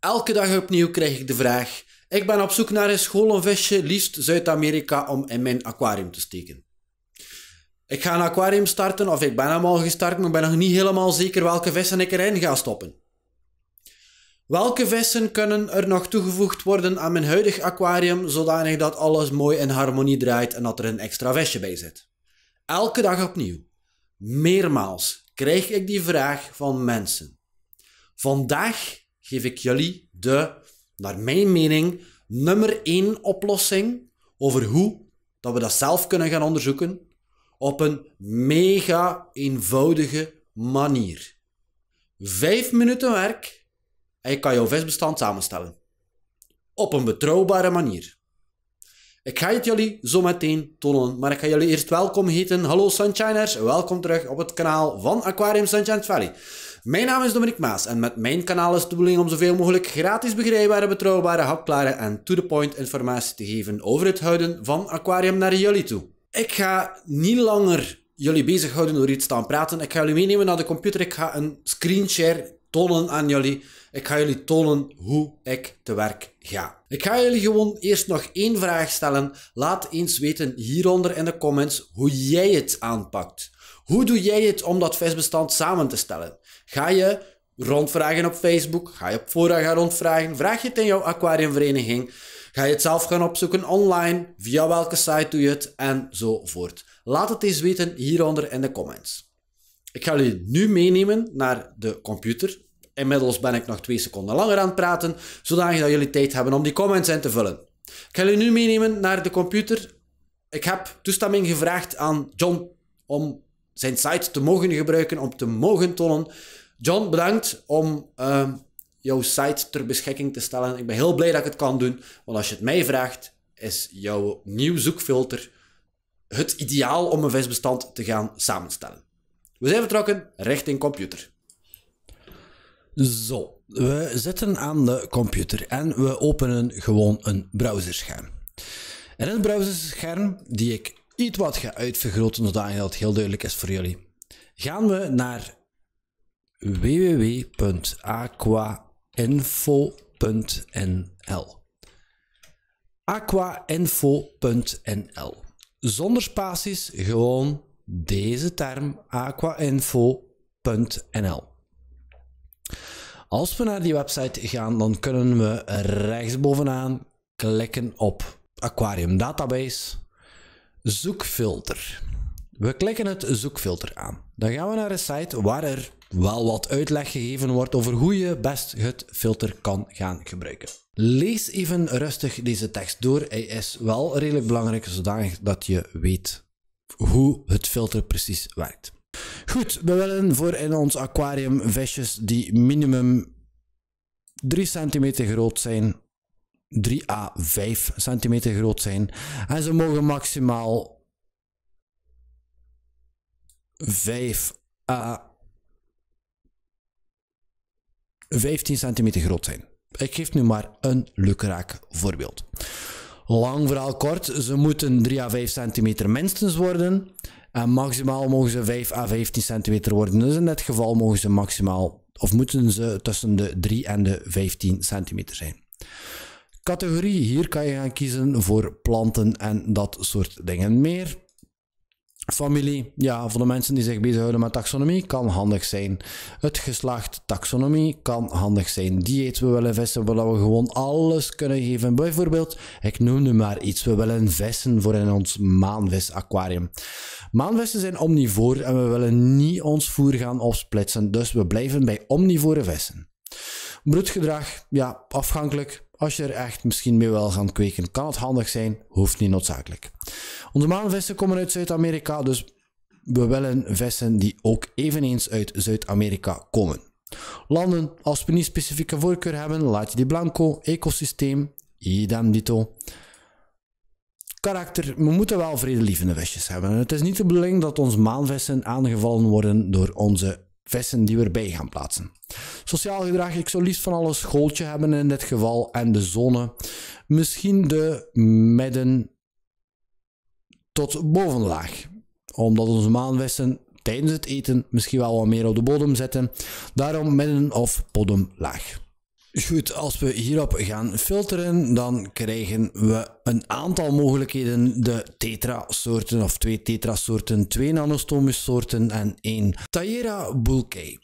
Elke dag opnieuw krijg ik de vraag: Ik ben op zoek naar een scholenvisje, liefst Zuid-Amerika, om in mijn aquarium te steken. Ik ga een aquarium starten, of ik ben hem al gestart, maar ik ben nog niet helemaal zeker welke vissen ik erin ga stoppen. Welke vissen kunnen er nog toegevoegd worden aan mijn huidig aquarium, zodanig dat alles mooi in harmonie draait en dat er een extra visje bij zit? Elke dag opnieuw, meermaals, krijg ik die vraag van mensen. Vandaag geef ik jullie de, naar mijn mening, nummer één oplossing over hoe dat we dat zelf kunnen gaan onderzoeken op een mega eenvoudige manier. Vijf minuten werk en je kan jouw visbestand samenstellen. Op een betrouwbare manier. Ik ga het jullie zo meteen tonen, maar ik ga jullie eerst welkom heten. Hallo Sunshiners, welkom terug op het kanaal van Aquarium Sunshine Valley. Mijn naam is Dominic Maas en met mijn kanaal is de bedoeling om zoveel mogelijk gratis begrijpbare, betrouwbare, hapklare en to-the-point informatie te geven over het houden van aquarium naar jullie toe. Ik ga niet langer jullie bezighouden door iets te aan praten. Ik ga jullie meenemen naar de computer. Ik ga een share tonen aan jullie. Ik ga jullie tonen hoe ik te werk ga. Ik ga jullie gewoon eerst nog één vraag stellen. Laat eens weten hieronder in de comments hoe jij het aanpakt. Hoe doe jij het om dat visbestand samen te stellen? Ga je rondvragen op Facebook? Ga je op fora gaan rondvragen? Vraag je het in jouw aquariumvereniging? Ga je het zelf gaan opzoeken online? Via welke site doe je het? enzovoort. voort. Laat het eens weten hieronder in de comments. Ik ga jullie nu meenemen naar de computer. Inmiddels ben ik nog twee seconden langer aan het praten, zodat jullie tijd hebben om die comments in te vullen. Ik ga jullie nu meenemen naar de computer. Ik heb toestemming gevraagd aan John om zijn site te mogen gebruiken, om te mogen tonen. John, bedankt om ehm, jouw site ter beschikking te stellen. Ik ben heel blij dat ik het kan doen, want als je het mij vraagt, is jouw nieuw zoekfilter het ideaal om een visbestand te gaan samenstellen. We zijn vertrokken richting computer. Zo, we zitten aan de computer en we openen gewoon een browserscherm. En in het browserscherm, die ik iets wat ga uitvergroten zodat het heel duidelijk is voor jullie, gaan we naar www.aquainfo.nl. Aquainfo.nl. Zonder spaties, gewoon deze term aquainfo.nl. Als we naar die website gaan, dan kunnen we rechtsbovenaan klikken op Aquarium Database, zoekfilter. We klikken het zoekfilter aan. Dan gaan we naar een site waar er wel wat uitleg gegeven wordt over hoe je best het filter kan gaan gebruiken. Lees even rustig deze tekst door. Hij is wel redelijk belangrijk, zodanig dat je weet hoe het filter precies werkt. Goed, we willen voor in ons aquarium visjes die minimum 3 centimeter groot zijn, 3 à 5 centimeter groot zijn. En ze mogen maximaal 5 à 15 centimeter groot zijn. Ik geef nu maar een lukraak voorbeeld. Lang verhaal kort, ze moeten 3 à 5 centimeter minstens worden. En maximaal mogen ze 5 à 15 centimeter worden. Dus in dit geval mogen ze maximaal, of moeten ze tussen de 3 en de 15 centimeter zijn. Categorie, hier kan je gaan kiezen voor planten en dat soort dingen meer. Familie, ja, voor de mensen die zich bezighouden met taxonomie, kan handig zijn. Het geslacht, taxonomie, kan handig zijn. Dieet, we willen vissen, we gewoon alles kunnen geven. Bijvoorbeeld, ik noem nu maar iets, we willen vissen voor in ons maanvis aquarium. Maanvissen zijn omnivoor en we willen niet ons voer gaan opsplitsen, dus we blijven bij omnivore vissen. Broedgedrag, ja, afhankelijk als je er echt misschien mee wil gaan kweken, kan het handig zijn, hoeft niet noodzakelijk. Onze maanvissen komen uit Zuid-Amerika, dus we willen vissen die ook eveneens uit Zuid-Amerika komen. Landen, als we niet specifieke voorkeur hebben, laat je die blanco, ecosysteem, idem dito. Karakter, we moeten wel vredelievende visjes hebben. Het is niet de bedoeling dat onze maanvissen aangevallen worden door onze vissen die we erbij gaan plaatsen. Sociaal gedrag, ik zou liefst van alles schooltje hebben in dit geval. En de zonne. Misschien de midden tot bovenlaag. Omdat onze maanwissen tijdens het eten misschien wel wat meer op de bodem zitten. Daarom midden of bodemlaag. Goed, als we hierop gaan filteren, dan krijgen we een aantal mogelijkheden. De tetra soorten of twee tetrasoorten, twee nanostomische soorten en één tayera bulkei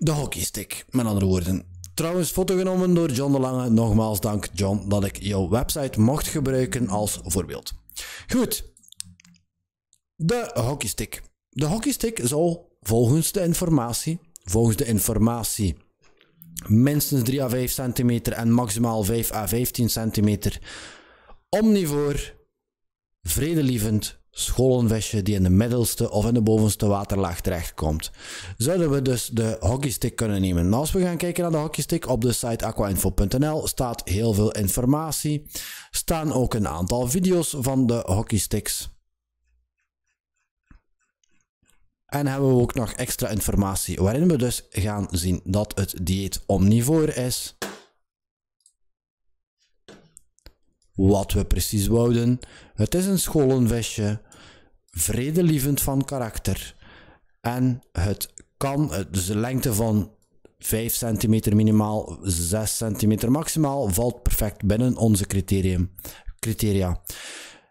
de hockeystick, met andere woorden. Trouwens, foto genomen door John de Lange. Nogmaals dank, John, dat ik jouw website mocht gebruiken als voorbeeld. Goed, de hockeystick. De hockeystick zal volgens de informatie, volgens de informatie, minstens 3 à 5 centimeter en maximaal 5 à 15 centimeter omnivoor, vredelievend, scholenvestje die in de middelste of in de bovenste waterlaag terechtkomt. Zouden we dus de hockeystick kunnen nemen? Nou, als we gaan kijken naar de hockeystick op de site aquainfo.nl staat heel veel informatie. Staan ook een aantal video's van de hockeysticks. En hebben we ook nog extra informatie waarin we dus gaan zien dat het dieet omnivoor is. wat we precies wouden. Het is een scholenvestje, vredelievend van karakter. En het kan, eh, dus de lengte van 5 centimeter minimaal, 6 centimeter maximaal, valt perfect binnen onze criterium, criteria.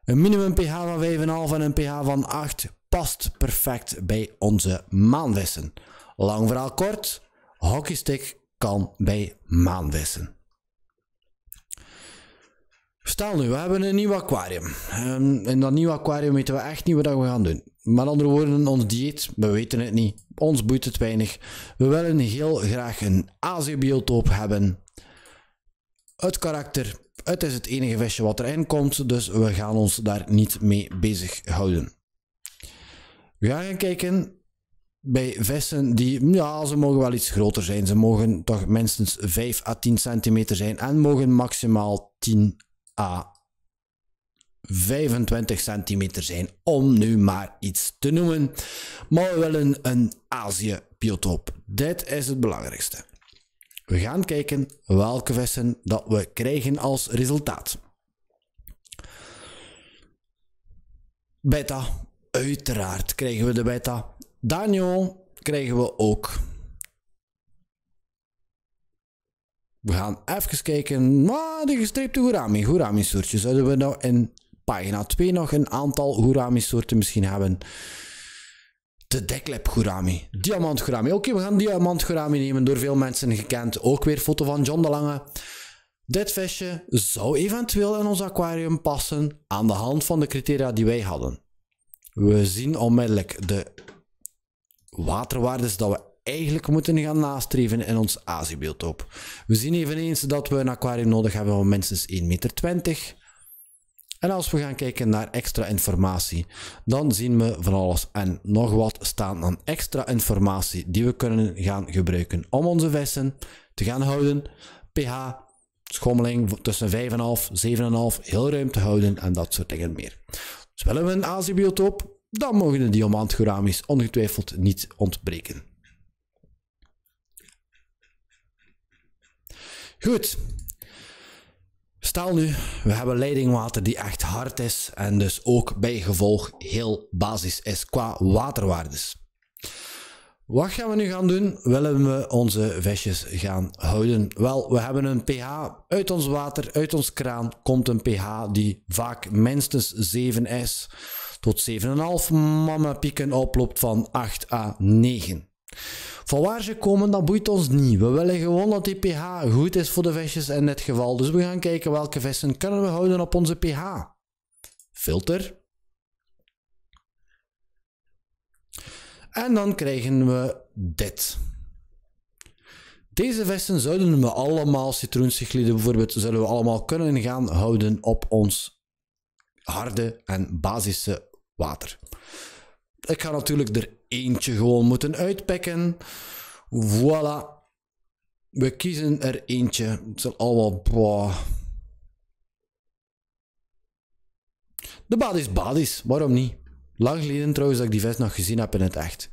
Een minimum pH van 5,5 en een pH van 8 past perfect bij onze maanvissen. Lang verhaal kort, hockeystick kan bij maanvissen. Stel nu, we hebben een nieuw aquarium. Ehm, in dat nieuwe aquarium weten we echt niet wat we gaan doen. Met andere woorden, ons dieet, we weten het niet. Ons boeit het weinig. We willen heel graag een Aziëbiotoop hebben. Het karakter, het is het enige visje wat erin komt, dus we gaan ons daar niet mee bezighouden. We gaan kijken bij vissen die, ja, ze mogen wel iets groter zijn. Ze mogen toch minstens 5 à 10 centimeter zijn en mogen maximaal 10 25 centimeter zijn, om nu maar iets te noemen. Maar we willen een Azië-biotoop. Dit is het belangrijkste. We gaan kijken welke vissen dat we krijgen als resultaat. Beta, uiteraard krijgen we de beta. Daniel krijgen we ook. We gaan even kijken. Maar de gestreepte gourami. Gourami soortjes. Zouden we nou in pagina 2 nog een aantal gourami soorten misschien hebben? De deklep gourami. Diamant gourami. Oké, we gaan diamant gourami nemen. Door veel mensen gekend. Ook weer foto van John de Lange. Dit visje zou eventueel in ons aquarium passen aan de hand van de criteria die wij hadden. We zien onmiddellijk de waterwaardes dat we eigenlijk moeten gaan nastreven in ons Aziebiotoop. We zien eveneens dat we een aquarium nodig hebben van minstens 1,20 meter. En als we gaan kijken naar extra informatie, dan zien we van alles en nog wat staan aan extra informatie die we kunnen gaan gebruiken om onze vissen te gaan houden. pH, schommeling tussen 5,5, 7,5, heel ruim te houden en dat soort dingen meer. Dus willen we een Aziebiotoop, dan mogen de diamantgoramis ongetwijfeld niet ontbreken. Goed. Stel nu, we hebben leidingwater die echt hard is en dus ook bij gevolg heel basis is qua waterwaardes. Wat gaan we nu gaan doen? Willen we onze visjes gaan houden? Wel, we hebben een pH uit ons water, uit ons kraan komt een pH die vaak minstens 7 is tot 7,5. Mama pieken oploopt van 8 à 9. Van waar ze komen, dat boeit ons niet. We willen gewoon dat die pH goed is voor de visjes in dit geval. Dus we gaan kijken welke vissen kunnen we houden op onze pH. Filter. En dan krijgen we dit. Deze vissen zouden we allemaal, citroencycliden bijvoorbeeld, zullen we allemaal kunnen gaan houden op ons harde en basische water. Ik ga natuurlijk er eentje gewoon moeten uitpikken. Voilà. We kiezen er eentje. Het zal allemaal... Boah. De badis, badis. Waarom niet? Lang geleden trouwens dat ik die vest nog gezien heb in het echt.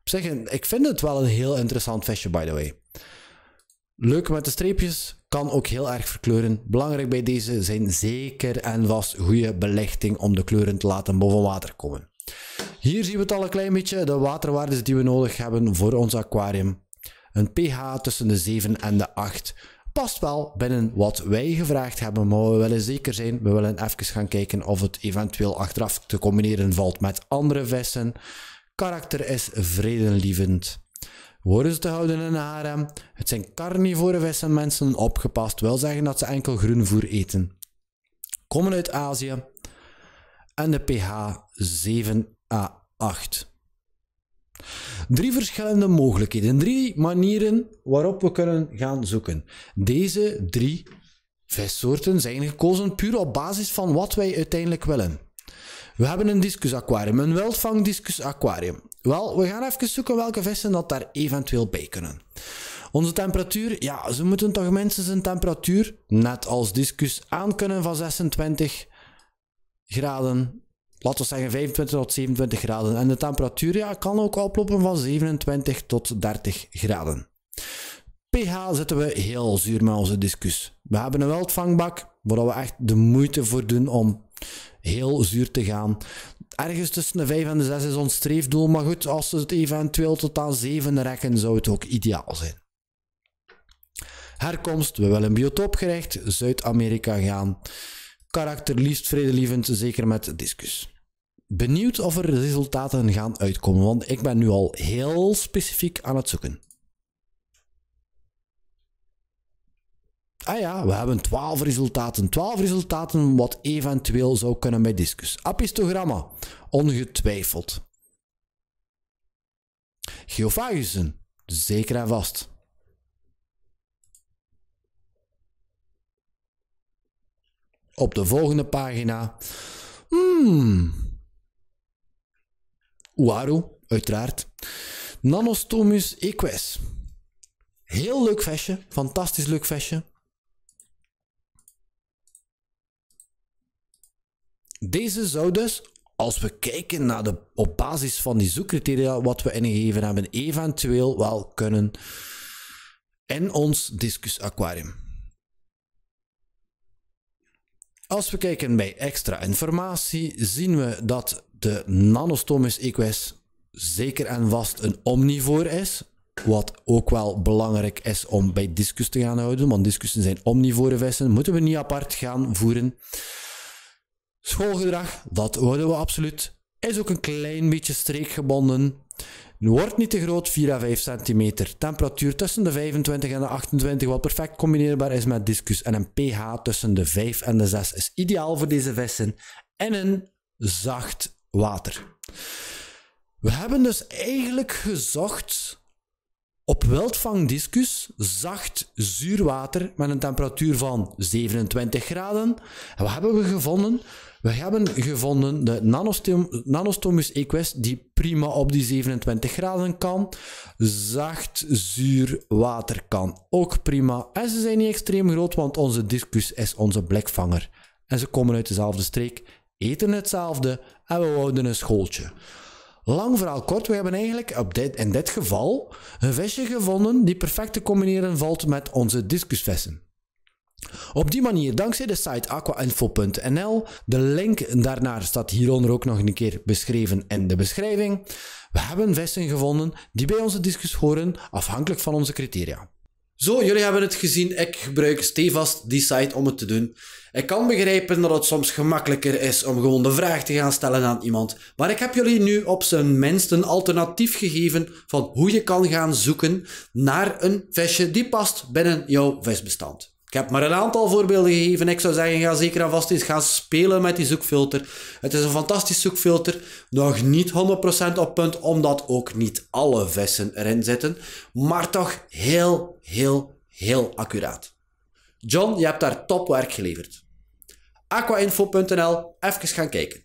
Op zich, ik vind het wel een heel interessant vestje, by the way. Leuk met de streepjes, kan ook heel erg verkleuren. Belangrijk bij deze zijn zeker en vast goede belichting om de kleuren te laten boven water komen. Hier zien we het al een klein beetje, de waterwaardes die we nodig hebben voor ons aquarium. Een pH tussen de 7 en de 8. Past wel binnen wat wij gevraagd hebben, maar we willen zeker zijn. We willen even gaan kijken of het eventueel achteraf te combineren valt met andere vissen. Karakter is vredelievend. Worden ze te houden in een harem? Het zijn carnivore vissen, mensen opgepast. Wel zeggen dat ze enkel groenvoer eten. Komen uit Azië. En de pH 7 A8. Drie verschillende mogelijkheden, drie manieren waarop we kunnen gaan zoeken. Deze drie vissoorten zijn gekozen puur op basis van wat wij uiteindelijk willen. We hebben een aquarium, een wildvang discus Wel, we gaan even zoeken welke vissen dat daar eventueel bij kunnen. Onze temperatuur, ja, ze moeten toch mensen een temperatuur, net als discus, aan kunnen van 26 graden laten we zeggen 25 tot 27 graden. En de temperatuur ja, kan ook oplopen van 27 tot 30 graden. pH zitten we heel zuur met onze discus. We hebben een weldvangbak, waar we echt de moeite voor doen om heel zuur te gaan. Ergens tussen de 5 en de 6 is ons streefdoel, maar goed, als we het eventueel tot aan 7 rekken, zou het ook ideaal zijn. Herkomst, we willen gerecht. Zuid-Amerika gaan. Karakter liefst vredelievend, zeker met discus benieuwd of er resultaten gaan uitkomen, want ik ben nu al heel specifiek aan het zoeken. Ah ja, we hebben 12 resultaten. 12 resultaten wat eventueel zou kunnen bij discus. Apistogramma, ongetwijfeld. Geophagussen, zeker en vast. Op de volgende pagina. Hmm, Uaru, uiteraard. Nanostomus equus. Heel leuk vestje. Fantastisch leuk vestje. Deze zou dus, als we kijken naar de, op basis van die zoekcriteria wat we ingegeven hebben, eventueel wel kunnen in ons discus aquarium. Als we kijken bij extra informatie, zien we dat de Nanostomus equus zeker en vast een omnivoor is. Wat ook wel belangrijk is om bij discus te gaan houden, want discussen zijn omnivore vissen, moeten we niet apart gaan voeren. Schoolgedrag, dat worden we absoluut. Is ook een klein beetje streekgebonden. Wordt niet te groot, 4 à 5 centimeter. Temperatuur tussen de 25 en de 28, wat perfect combineerbaar is met discus. En een pH tussen de 5 en de 6 is ideaal voor deze vissen. En een zacht water. We hebben dus eigenlijk gezocht op wildvangdiscus zacht zuur water met een temperatuur van 27 graden. En wat hebben we gevonden? We hebben gevonden de Nanostomus equus die prima op die 27 graden kan. Zacht zuur water kan ook prima. En ze zijn niet extreem groot, want onze discus is onze blikvanger. En ze komen uit dezelfde streek eten hetzelfde en we houden een schooltje. Lang verhaal kort, we hebben eigenlijk op dit, in dit geval een visje gevonden die perfect te combineren valt met onze discusvissen. Op die manier, dankzij de site aquainfo.nl, de link daarnaar staat hieronder ook nog een keer beschreven in de beschrijving, we hebben vissen gevonden die bij onze discus horen afhankelijk van onze criteria. Zo, jullie hebben het gezien. Ik gebruik stevast die site om het te doen. Ik kan begrijpen dat het soms gemakkelijker is om gewoon de vraag te gaan stellen aan iemand. Maar ik heb jullie nu op zijn minst een alternatief gegeven van hoe je kan gaan zoeken naar een visje die past binnen jouw visbestand. Ik heb maar een aantal voorbeelden gegeven. Ik zou zeggen, ga zeker en vast eens gaan spelen met die zoekfilter. Het is een fantastisch zoekfilter. Nog niet 100% op punt, omdat ook niet alle vissen erin zitten. Maar toch heel, heel, heel accuraat. John, je hebt daar topwerk geleverd. aquainfo.nl, even gaan kijken.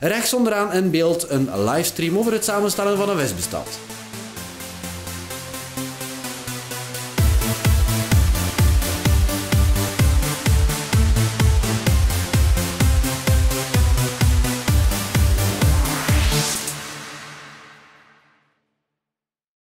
Rechts onderaan in beeld een livestream over het samenstellen van een visbestand.